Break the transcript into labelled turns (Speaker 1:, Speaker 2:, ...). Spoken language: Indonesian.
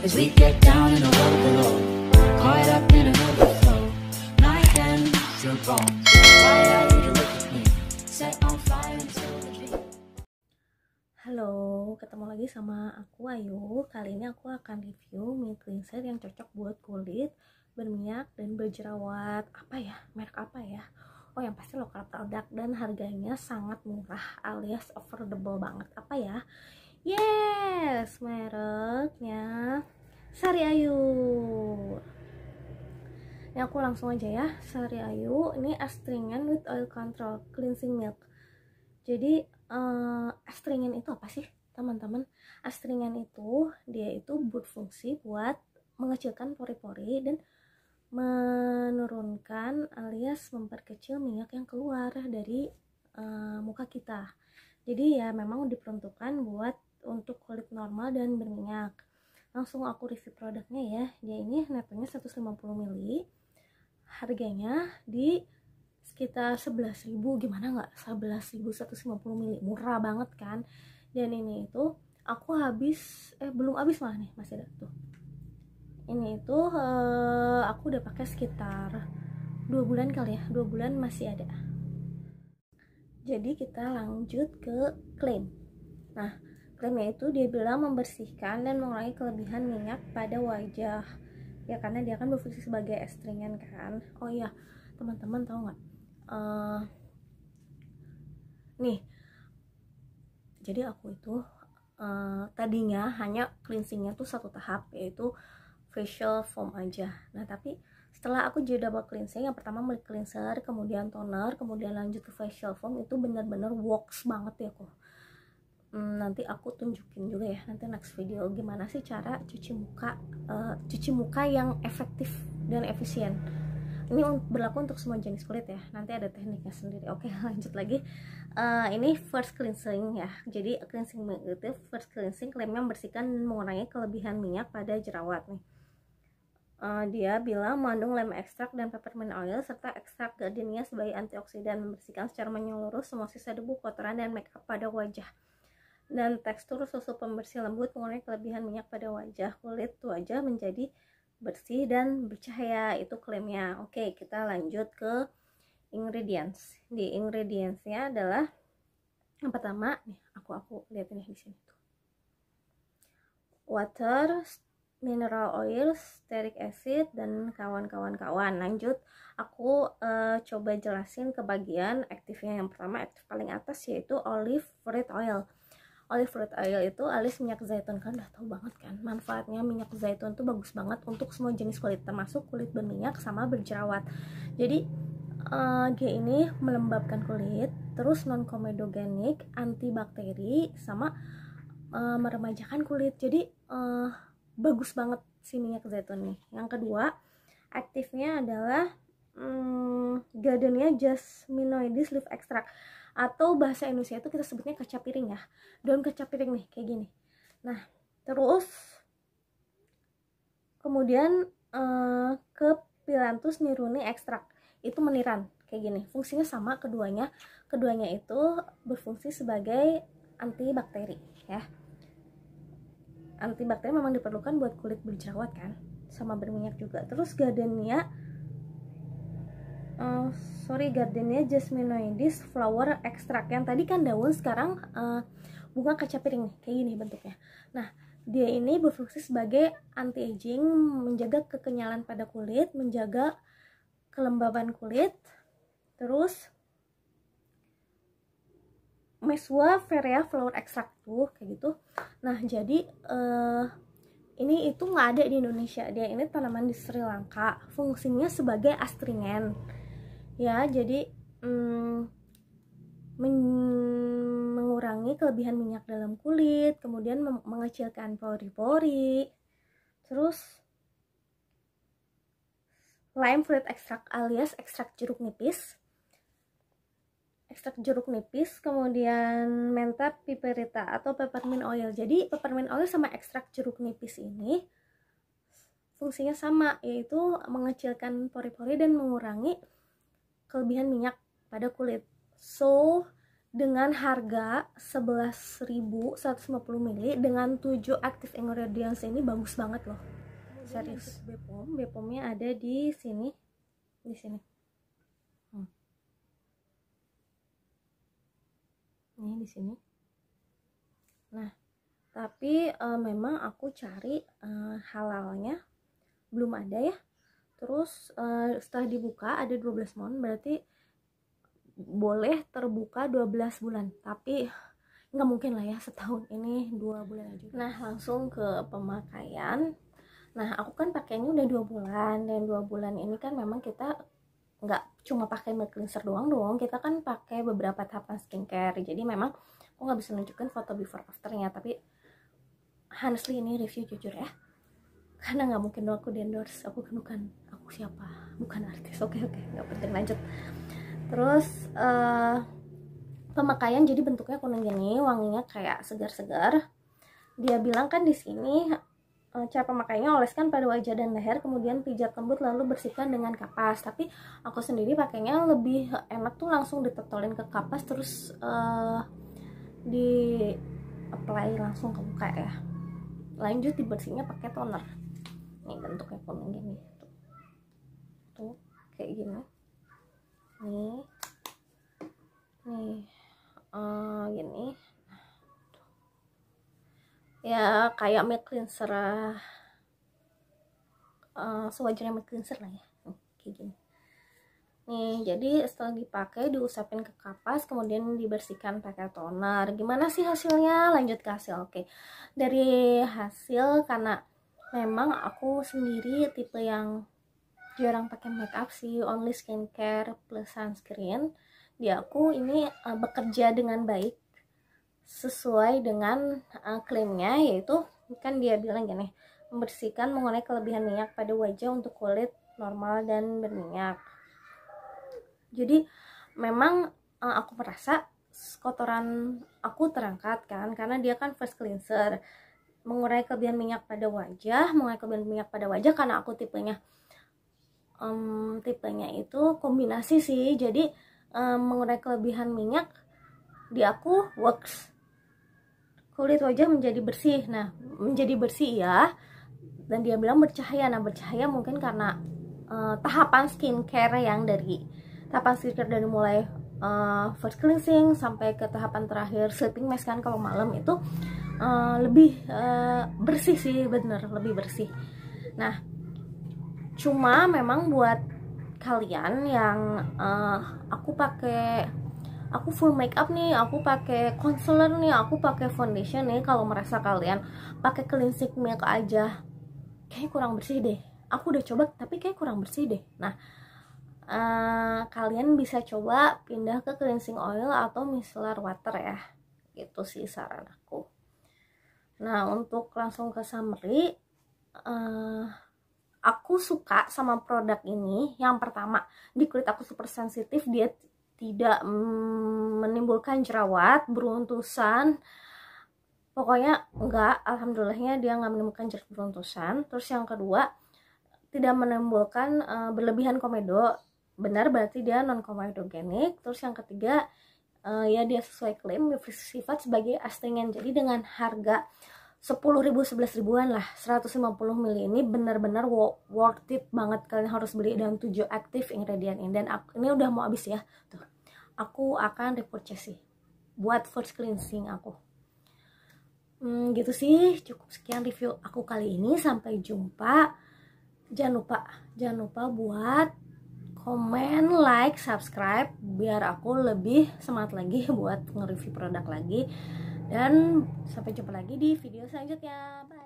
Speaker 1: Halo, ketemu lagi sama aku Ayu. Kali ini aku akan review mie cleanser yang cocok buat kulit berminyak dan berjerawat. Apa ya? Merek apa ya? Oh, yang pasti lokal produk dan harganya sangat murah alias affordable banget. Apa ya? Yes, mereknya Sari Ayu. Ini ya, aku langsung aja ya, Sari Ayu. Ini astringent with oil control cleansing milk. Jadi uh, eh, astringent itu apa sih, teman-teman? Astringent itu dia itu berfungsi buat mengecilkan pori-pori dan menurunkan alias memperkecil minyak yang keluar dari uh, muka kita. Jadi ya memang diperuntukkan buat untuk kulit normal dan berminyak langsung aku review produknya ya dia ini nettonya 150 ml harganya di sekitar 11.000 gimana nggak 11.150 ml murah banget kan dan ini itu aku habis eh belum habis malah nih masih ada tuh ini itu uh, aku udah pakai sekitar dua bulan kali ya dua bulan masih ada jadi kita lanjut ke claim nah Krem yaitu dia bilang membersihkan dan mengurangi kelebihan minyak pada wajah. Ya karena dia kan berfungsi sebagai estrogen kan. Oh iya, teman-teman tahu nggak? Uh, nih, jadi aku itu uh, tadinya hanya cleansingnya tuh satu tahap yaitu facial foam aja. Nah tapi setelah aku jadi double cleansing yang pertama milk cleanser kemudian toner kemudian lanjut ke facial foam itu benar-benar works banget ya kok hmm, nanti aku tunjukin juga ya nanti next video gimana sih cara cuci muka uh, cuci muka yang efektif dan efisien ini berlaku untuk semua jenis kulit ya nanti ada tekniknya sendiri oke lanjut lagi uh, ini first cleansing ya jadi cleansing itu first cleansing klaimnya membersihkan mengurangi kelebihan minyak pada jerawat nih uh, dia bilang mengandung lem ekstrak dan peppermint oil serta ekstrak gardenia sebagai antioksidan membersihkan secara menyeluruh semua sisa debu kotoran dan makeup pada wajah dan tekstur susu pembersih lembut mengurangi kelebihan minyak pada wajah kulit wajah menjadi bersih dan bercahaya itu klaimnya oke kita lanjut ke ingredients di ingredientsnya adalah yang pertama nih aku aku lihat nih di sini water mineral oil stearic acid dan kawan-kawan kawan lanjut aku uh, coba jelasin ke bagian aktifnya yang pertama aktif paling atas yaitu olive fruit oil olive root oil itu alis minyak zaitun kan udah tahu banget kan manfaatnya minyak zaitun tuh bagus banget untuk semua jenis kulit termasuk kulit berminyak sama berjerawat jadi uh, eh, dia ini melembabkan kulit terus non komedogenik antibakteri sama uh, meremajakan kulit jadi uh, bagus banget si minyak zaitun nih yang kedua aktifnya adalah hmm, Gardenia Jasminoides Leaf Extract atau bahasa Indonesia itu kita sebutnya kaca piring ya daun kaca piring nih kayak gini nah terus kemudian eh, ke pilantus niruni ekstrak itu meniran kayak gini fungsinya sama keduanya keduanya itu berfungsi sebagai antibakteri ya antibakteri memang diperlukan buat kulit berjerawat kan sama berminyak juga terus gadenia uh, sorry gardenia jasminoides flower extract yang tadi kan daun sekarang uh, bunga kaca piring kayak gini bentuknya nah dia ini berfungsi sebagai anti aging menjaga kekenyalan pada kulit menjaga kelembaban kulit terus mesua ferea flower extract tuh kayak gitu nah jadi uh, ini itu nggak ada di Indonesia dia ini tanaman di Sri Lanka fungsinya sebagai astringen ya jadi hmm, mengurangi kelebihan minyak dalam kulit kemudian mengecilkan pori-pori terus lime fruit extract alias ekstrak jeruk nipis ekstrak jeruk nipis kemudian menta piperita atau peppermint oil jadi peppermint oil sama ekstrak jeruk nipis ini fungsinya sama yaitu mengecilkan pori-pori dan mengurangi kelebihan minyak pada kulit. So, dengan harga 11.150 mili dengan 7 active ingredients ini bagus banget loh. Serius. Bepom, Bepomnya ada di sini. Di sini. Hmm. Ini di sini. Nah, tapi e, memang aku cari e, halalnya belum ada ya terus uh, setelah dibuka ada 12 month berarti boleh terbuka 12 bulan tapi nggak mungkin lah ya setahun ini dua bulan aja nah langsung ke pemakaian nah aku kan pakainya udah dua bulan dan dua bulan ini kan memang kita nggak cuma pakai milk cleanser doang doang kita kan pakai beberapa tahapan skincare jadi memang aku nggak bisa nunjukin foto before afternya tapi honestly ini review jujur ya karena nggak mungkin aku di endorse aku kan bukan siapa bukan artis oke okay, oke okay. nggak penting lanjut terus uh, pemakaian jadi bentuknya kuning gini wanginya kayak segar-segar dia bilang kan di sini eh, cara pemakaiannya oleskan pada wajah dan leher kemudian pijat lembut lalu bersihkan dengan kapas tapi aku sendiri pakainya lebih enak tuh langsung ditetolin ke kapas terus uh, di apply langsung ke muka ya lanjut dibersihnya pakai toner ini bentuknya kuning gini kayak gini nih nih uh, gini ya kayak make cleanser uh, sewajarnya make cleanser lah ya nih, hmm, kayak gini nih jadi setelah dipakai diusapin ke kapas kemudian dibersihkan pakai toner gimana sih hasilnya lanjut ke hasil oke dari hasil karena memang aku sendiri tipe yang jarang pakai make up sih only skincare plus sunscreen di aku ini uh, bekerja dengan baik sesuai dengan uh, klaimnya yaitu kan dia bilang gini membersihkan mengurai kelebihan minyak pada wajah untuk kulit normal dan berminyak jadi memang uh, aku merasa kotoran aku terangkat kan karena dia kan first cleanser mengurai kelebihan minyak pada wajah mengurai kelebihan minyak pada wajah karena aku tipenya um, tipenya itu kombinasi sih jadi um, mengurai kelebihan minyak di aku works kulit wajah menjadi bersih nah menjadi bersih ya dan dia bilang bercahaya nah bercahaya mungkin karena uh, tahapan skincare yang dari tahapan skincare dari mulai uh, first cleansing sampai ke tahapan terakhir sleeping mask kan kalau malam itu uh, lebih uh, bersih sih bener lebih bersih nah cuma memang buat kalian yang uh, aku pakai aku full makeup nih aku pakai concealer nih aku pakai foundation nih kalau merasa kalian pakai cleansing milk aja kayak kurang bersih deh aku udah coba tapi kayak kurang bersih deh nah uh, kalian bisa coba pindah ke cleansing oil atau micellar water ya itu sih saran aku nah untuk langsung ke summary uh, aku suka sama produk ini yang pertama di kulit aku super sensitif dia tidak mm, menimbulkan jerawat beruntusan pokoknya enggak alhamdulillahnya dia nggak menimbulkan jerawat beruntusan terus yang kedua tidak menimbulkan uh, berlebihan komedo benar berarti dia non komedogenik terus yang ketiga uh, ya dia sesuai klaim sifat sebagai astringen jadi dengan harga sepuluh ribu sebelas ribuan lah 150 mili ini bener-bener worth it banget kalian harus beli dan 7 aktif ingredient ini dan aku, ini udah mau habis ya tuh aku akan repurchase sih buat first cleansing aku hmm, gitu sih cukup sekian review aku kali ini sampai jumpa jangan lupa jangan lupa buat komen, like, subscribe biar aku lebih semangat lagi buat nge-review produk lagi dan sampai jumpa lagi di video selanjutnya bye